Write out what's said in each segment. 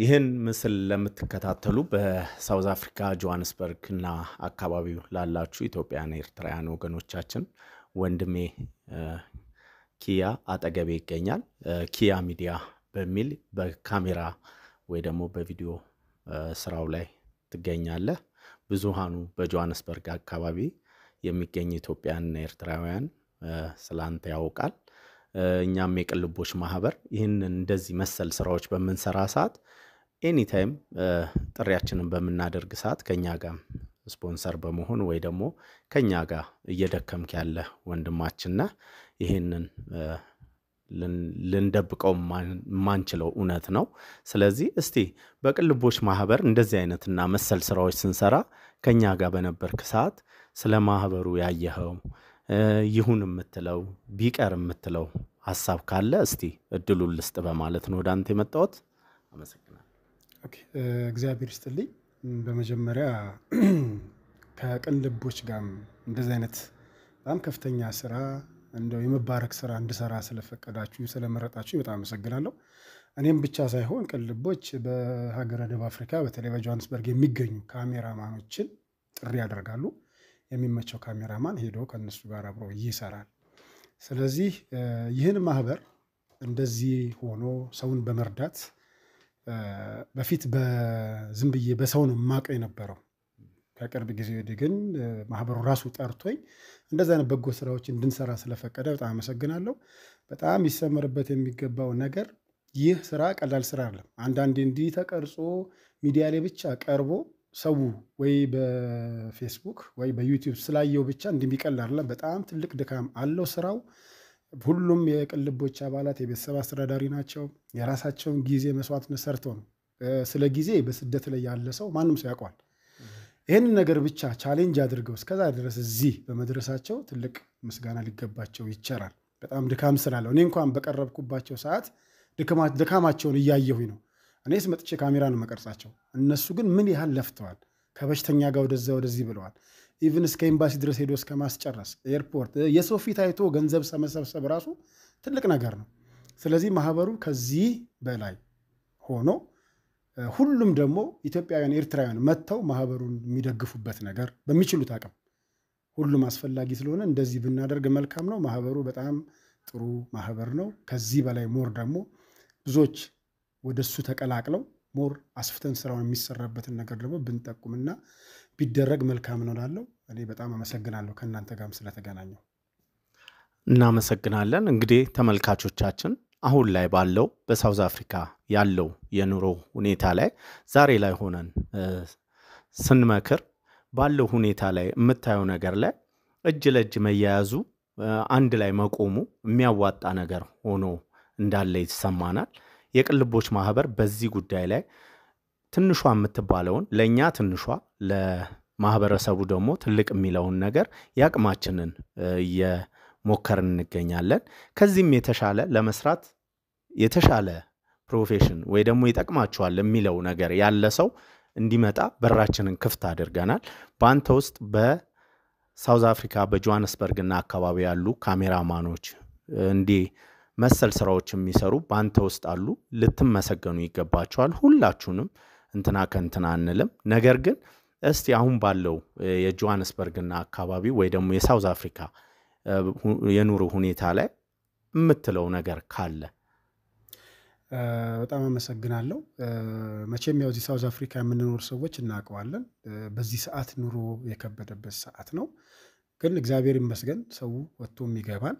ይህን ምስል ለምትከታተሉ በሳውዝ አፍሪካ ጆሃንስበርግ እና አካባቢው ላላችሁ ኢትዮጵያውያን ኤርትራውያን ወገኖቻችን ወንድሜ ኪያ አጠገቤ ይገኛል። ኪያ ሚዲያ በሚል በካሜራ ወይ ደግሞ በቪዲዮ ስራው ላይ ትገኛለህ። ብዙሃኑ በጆሃንስበርግ አካባቢ የሚገኝ ኢትዮጵያንና ኤርትራውያን ስላንተ ያውቃል። እኛም የቅልቦች ማህበር ይህንን እንደዚህ መሰል ስራዎች በምንሰራ ሰዓት ኤኒታይም ጥሪያችንን በምናደርግ ሰዓት ከኛ ጋር ስፖንሰር በመሆን ወይ ደግሞ ከኛ ጋር እየደከምክ ያለ ወንድማችን ይህንን ልንደብቀው የማንችለው እውነት ነው። ስለዚህ እስቲ በቅልቦች ማህበር እንደዚህ አይነትና መሰል ስራዎች ስንሰራ ከእኛ ጋር በነበርክ ሰዓት ስለ ማህበሩ ያየኸው ይሁን የምትለው ቢቀር የምትለው ሀሳብ ካለ እስቲ እድሉን ልስጥ በማለት ነው ወደ አንተ የመጣሁት። አመሰግናለሁ። እግዚአብሔር ይስጥልኝ። በመጀመሪያ ከቅን ልቦች ጋር እንደዚህ አይነት በጣም ከፍተኛ ስራ እንደው የመባረክ ስራ እንድሰራ ስለፈቀዳችሁ ስለመረጣችሁ በጣም አመሰግናለሁ። እኔም ብቻ ሳይሆን ቅን ልቦች በሀገረ ደቡብ አፍሪካ በተለይ በጆሃንስበርግ የሚገኙ ካሜራማኖችን ጥሪ ያደርጋሉ። የሚመቸው ካሜራማን ሄዶ ከነሱ ጋር አብሮ ይሰራል። ስለዚህ ይህን ማህበር እንደዚህ ሆኖ ሰውን በመርዳት በፊት በዝም ብዬ በሰው ነው የማውቀው የነበረው። ከቅርብ ጊዜ ወዲህ ግን ማህበሩ ራሱ ጠርቶኝ እንደዚ አይነት በጎ ስራዎች እንድንሰራ ስለፈቀደ በጣም አመሰግናለሁ። በጣም ይሰመርበት የሚገባው ነገር ይህ ስራ ቀላል ስራ አይደለም። አንዳንዴ እንዲህ ተቀርጾ ሚዲያ ላይ ብቻ ቀርቦ ሰው ወይ በፌስቡክ ወይ በዩቲዩብ ስላየው ብቻ እንደሚቀል አይደለም። በጣም ትልቅ ድካም አለው ስራው። ሁሉም የቅልቦች አባላት የቤተሰብ አስተዳዳሪ ናቸው። የራሳቸውን ጊዜ መስዋዕት ሰርተው ነው። ስለ ጊዜ በስደት ላይ ያለ ሰው ማንም ሰው ያውቀዋል። ይህንን ነገር ብቻ ቻሌንጅ አድርገው እስከዛ ድረስ እዚህ በመድረሳቸው ትልቅ ምስጋና ሊገባቸው ይቸራል። በጣም ድካም ስላለው እኔ እንኳን በቀረብኩባቸው ሰዓት ድካማቸውን እያየሁኝ ነው። እኔስ መጥቼ ካሜራ ነው መቀርጻቸው። እነሱ ግን ምን ያህል ለፍተዋል። ከበሽተኛ ጋር ወደዛ ወደዚህ ብለዋል። ኢቭን እስከ ኤምባሲ ድረስ ሄዶ እስከ ማስጨረስ ኤርፖርት፣ የሰው ፊት አይቶ ገንዘብ መሰብሰብ ራሱ ትልቅ ነገር ነው። ስለዚህ ማህበሩ ከዚህ በላይ ሆኖ ሁሉም ደግሞ ኢትዮጵያውያን፣ ኤርትራውያን መጥተው ማህበሩን የሚደግፉበት ነገር በሚችሉት አቅም ሁሉም አስፈላጊ ስለሆነ እንደዚህ ብናደርግ መልካም ነው። ማህበሩ በጣም ጥሩ ማህበር ነው። ከዚህ በላይ ሞር ደግሞ ብዙዎች ወደ እሱ ተቀላቅለው ሞር አስፍተን ስራውን የሚሰራበትን ነገር ደግሞ ብንጠቁምና ቢደረግ መልካም ነው እላለሁ። እኔ በጣም አመሰግናለሁ ከእናንተ ጋርም ስለተገናኘው። እናመሰግናለን። እንግዲህ ተመልካቾቻችን አሁን ላይ ባለው በሳውዝ አፍሪካ ያለው የኑሮ ሁኔታ ላይ ዛሬ ላይ ሆነን ስንመክር ባለው ሁኔታ ላይ የምታየው ነገር ላይ እጅ ለእጅ መያያዙ አንድ ላይ መቆሙ የሚያዋጣ ነገር ሆኖ እንዳለ ይሰማናል። የቅልቦች ማህበር በዚህ ጉዳይ ላይ ትንሿ የምትባለውን ለእኛ ትንሿ ለማህበረሰቡ ደግሞ ትልቅ የሚለውን ነገር የአቅማችንን እየሞከርን እንገኛለን። ከዚህም የተሻለ ለመስራት የተሻለ ፕሮፌሽን ወይ ደግሞ ይጠቅማችኋል የሚለው ነገር ያለ ሰው እንዲመጣ በራችንን ክፍት አድርገናል። በአንተ ውስጥ በሳውዝ አፍሪካ በጆሃንስበርግና አካባቢ ያሉ ካሜራማኖች እንዲህ መሰል ስራዎች የሚሰሩ በአንተ ውስጥ አሉ፣ ልትመሰገኑ ይገባቸዋል። ሁላችሁንም እንትና ከእንትና አንልም። ነገር ግን እስቲ አሁን ባለው የጆሃንስበርግና አካባቢ ወይ ደግሞ የሳውዝ አፍሪካ የኑሮ ሁኔታ ላይ የምትለው ነገር ካለ በጣም አመሰግናለሁ። መቼም ያው እዚህ ሳውዝ አፍሪካ የምንኖር ሰዎች እናውቀዋለን። በዚህ ሰዓት ኑሮ የከበደበት ሰዓት ነው። ግን እግዚአብሔር ይመስገን ሰው ወጥቶ ይገባል።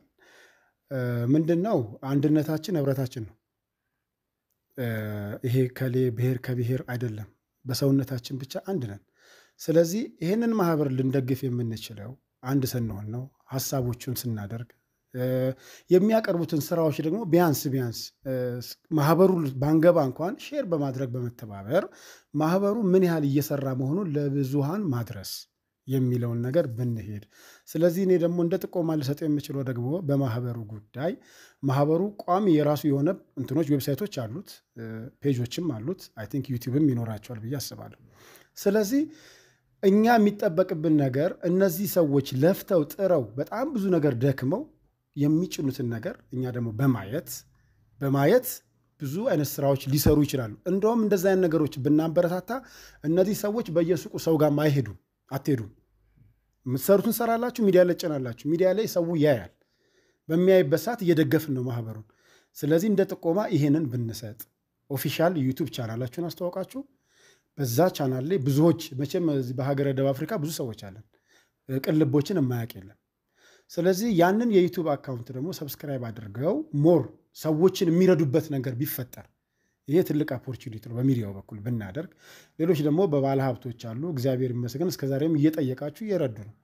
ምንድን ነው አንድነታችን ህብረታችን ነው። ይሄ ከሌ ብሔር ከብሔር አይደለም። በሰውነታችን ብቻ አንድ ነን። ስለዚህ ይህንን ማህበር ልንደግፍ የምንችለው አንድ ስንሆን ነው። ሀሳቦቹን ስናደርግ የሚያቀርቡትን ስራዎች ደግሞ ቢያንስ ቢያንስ ማህበሩ ባንገባ እንኳን ሼር በማድረግ በመተባበር ማህበሩ ምን ያህል እየሰራ መሆኑን ለብዙሃን ማድረስ የሚለውን ነገር ብንሄድ። ስለዚህ እኔ ደግሞ እንደ ጥቆማ ልሰጥ የምችለው ደግሞ በማህበሩ ጉዳይ ማህበሩ ቋሚ የራሱ የሆነ እንትኖች ዌብሳይቶች አሉት፣ ፔጆችም አሉት። አይ ቲንክ ዩቲዩብም ይኖራቸዋል ብዬ አስባለሁ። ስለዚህ እኛ የሚጠበቅብን ነገር እነዚህ ሰዎች ለፍተው ጥረው በጣም ብዙ ነገር ደክመው የሚጭኑትን ነገር እኛ ደግሞ በማየት በማየት ብዙ አይነት ስራዎች ሊሰሩ ይችላሉ። እንደውም እንደዚህ አይነት ነገሮች ብናበረታታ እነዚህ ሰዎች በየሱቁ ሰው ጋር አይሄዱም፣ አትሄዱም። የምትሰሩት ሰራላችሁ፣ ሚዲያ ላይ ጭናላችሁ። ሚዲያ ላይ ሰው ያያል። በሚያይበት ሰዓት እየደገፍን ነው ማህበሩን። ስለዚህ እንደ ጥቆማ ይሄንን ብንሰጥ ኦፊሻል ዩቱብ ቻናላችሁን አስተዋውቃችሁ በዛ ቻናል ላይ ብዙዎች መቼም በሀገረ ደቡብ አፍሪካ ብዙ ሰዎች አለን፣ ቅልቦችን የማያውቅ የለም። ስለዚህ ያንን የዩቱብ አካውንት ደግሞ ሰብስክራይብ አድርገው ሞር ሰዎችን የሚረዱበት ነገር ቢፈጠር ይሄ ትልቅ አፖርቹኒቲ ነው። በሚዲያው በኩል ብናደርግ፣ ሌሎች ደግሞ በባለ ሀብቶች አሉ። እግዚአብሔር ይመስገን እስከዛሬም እየጠየቃችሁ እየረዱ ነው።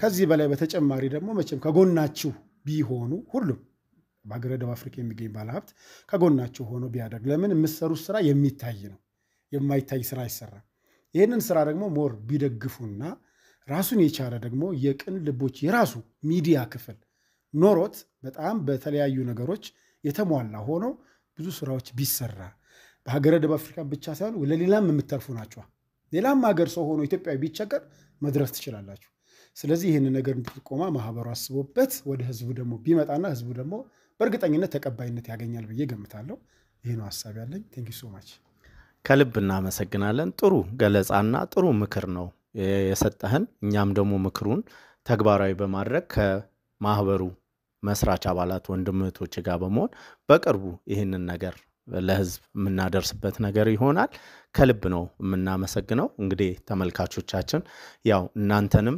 ከዚህ በላይ በተጨማሪ ደግሞ መቼም ከጎናችሁ ቢሆኑ ሁሉም በሀገረ ደቡብ አፍሪካ የሚገኝ ባለ ሀብት ከጎናችሁ ሆኖ ቢያደርግ፣ ለምን የምትሰሩት ስራ የሚታይ ነው። የማይታይ ስራ አይሰራም። ይህንን ስራ ደግሞ ሞር ቢደግፉና ራሱን የቻለ ደግሞ የቅን ልቦች የራሱ ሚዲያ ክፍል ኖሮት በጣም በተለያዩ ነገሮች የተሟላ ሆኖ ብዙ ስራዎች ቢሰራ ሀገረ ደቡብ አፍሪካ ብቻ ሳይሆን ለሌላም የምተርፉ ናቸዋ። ሌላም ሀገር ሰው ሆኖ ኢትዮጵያዊ ቢቸገር መድረስ ትችላላችሁ። ስለዚህ ይህን ነገር እንድትቆማ ማህበሩ አስቦበት ወደ ህዝቡ ደግሞ ቢመጣና ህዝቡ ደግሞ በእርግጠኝነት ተቀባይነት ያገኛል ብዬ ገምታለሁ። ይህ ነው ሀሳብ ያለኝ። ቴንክ ዩ ሶ ማች። ከልብ እናመሰግናለን። ጥሩ ገለጻና ጥሩ ምክር ነው የሰጠህን። እኛም ደግሞ ምክሩን ተግባራዊ በማድረግ ከማህበሩ መስራች አባላት ወንድም እህቶች ጋር በመሆን በቅርቡ ይህንን ነገር ለህዝብ የምናደርስበት ነገር ይሆናል። ከልብ ነው የምናመሰግነው። እንግዲህ ተመልካቾቻችን ያው እናንተንም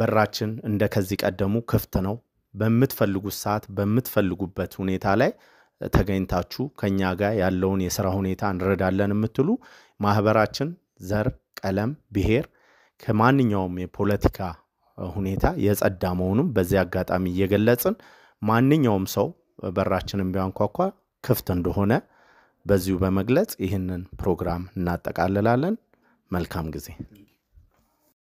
በራችን እንደ ከዚህ ቀደሙ ክፍት ነው። በምትፈልጉት ሰዓት በምትፈልጉበት ሁኔታ ላይ ተገኝታችሁ ከኛ ጋር ያለውን የስራ ሁኔታ እንረዳለን የምትሉ ማህበራችን ዘር፣ ቀለም፣ ብሔር ከማንኛውም የፖለቲካ ሁኔታ የጸዳ መሆኑን በዚህ አጋጣሚ እየገለጽን ማንኛውም ሰው በራችንን ቢያንኳኳ ክፍት እንደሆነ በዚሁ በመግለጽ ይህንን ፕሮግራም እናጠቃልላለን። መልካም ጊዜ